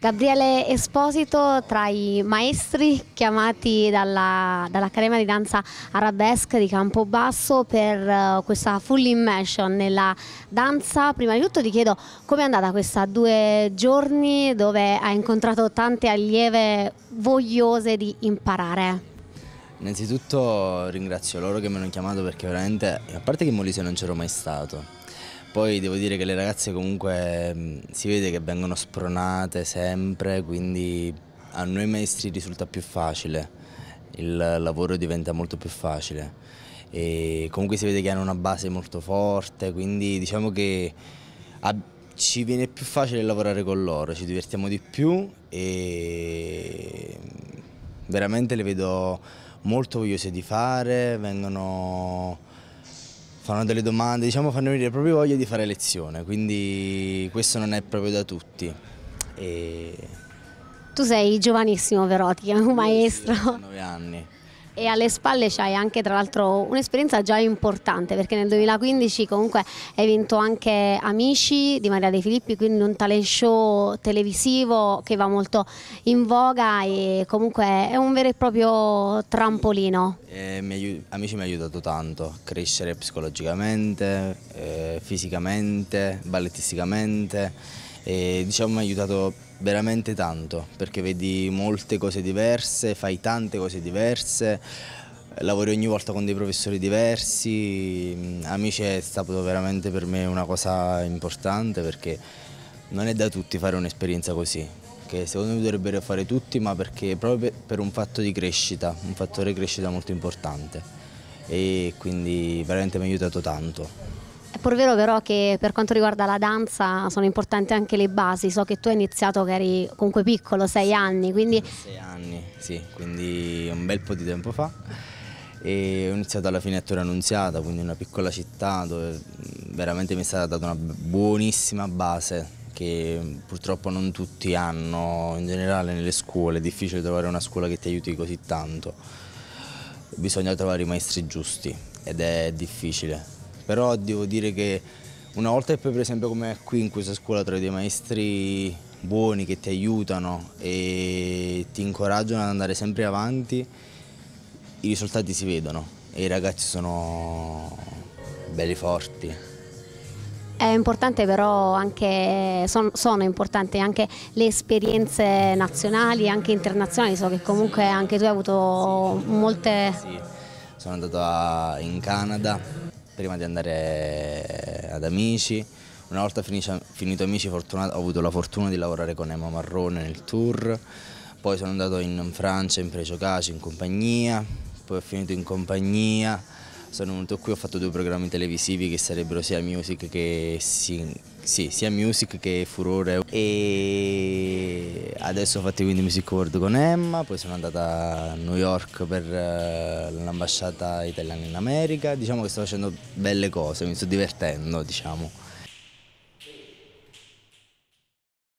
Gabriele Esposito tra i maestri chiamati dalla, dall'Accademia di Danza Arabesque di Campobasso per uh, questa full immersion nella danza. Prima di tutto ti chiedo come è andata questa due giorni dove hai incontrato tante allieve vogliose di imparare. Innanzitutto ringrazio loro che mi hanno chiamato perché veramente, a parte che in Molise non c'ero mai stato, poi devo dire che le ragazze comunque mm, si vede che vengono spronate sempre, quindi a noi maestri risulta più facile, il lavoro diventa molto più facile. E comunque si vede che hanno una base molto forte, quindi diciamo che ci viene più facile lavorare con loro, ci divertiamo di più e mm, veramente le vedo molto vogliose di fare, vengono fanno delle domande, diciamo fanno venire proprio voglia di fare lezione, quindi questo non è proprio da tutti. E... Tu sei giovanissimo però, ti chiamo maestro. 19 anni e alle spalle c'hai anche tra l'altro un'esperienza già importante perché nel 2015 comunque hai vinto anche Amici di Maria De Filippi quindi un talent show televisivo che va molto in voga e comunque è un vero e proprio trampolino eh, mi Amici mi ha aiutato tanto a crescere psicologicamente eh, fisicamente ballettisticamente e diciamo mi ha aiutato veramente tanto perché vedi molte cose diverse, fai tante cose diverse, lavori ogni volta con dei professori diversi, Amici è stato veramente per me una cosa importante perché non è da tutti fare un'esperienza così, che secondo me dovrebbero fare tutti ma perché proprio per un fatto di crescita, un fattore crescita molto importante e quindi veramente mi ha aiutato tanto. È pur vero però che per quanto riguarda la danza sono importanti anche le basi, so che tu hai iniziato che eri comunque piccolo, sei anni, quindi... Sei anni, sì, quindi un bel po' di tempo fa e ho iniziato alla fine a Torre Annunziata, quindi una piccola città dove veramente mi è stata data una buonissima base che purtroppo non tutti hanno in generale nelle scuole, è difficile trovare una scuola che ti aiuti così tanto, bisogna trovare i maestri giusti ed è difficile però devo dire che una volta che poi per esempio come qui in questa scuola trovi dei maestri buoni che ti aiutano e ti incoraggiano ad andare sempre avanti, i risultati si vedono e i ragazzi sono belli forti. È importante però anche, sono, sono importanti anche le esperienze nazionali e anche internazionali, so che comunque anche tu hai avuto sì, molte... Sì, sono andato a, in Canada, prima di andare eh, ad Amici. Una volta finito Amici ho avuto la fortuna di lavorare con Emma Marrone nel tour, poi sono andato in Francia, in Preciocaci, in compagnia, poi ho finito in compagnia, sono venuto qui, ho fatto due programmi televisivi che sarebbero sia Music che, sì, sì, sia music che Furore e adesso ho fatto quindi Music World con Emma, poi sono andata a New York per eh, l'ambasciata italiana in America, diciamo che sto facendo belle cose, mi sto divertendo diciamo.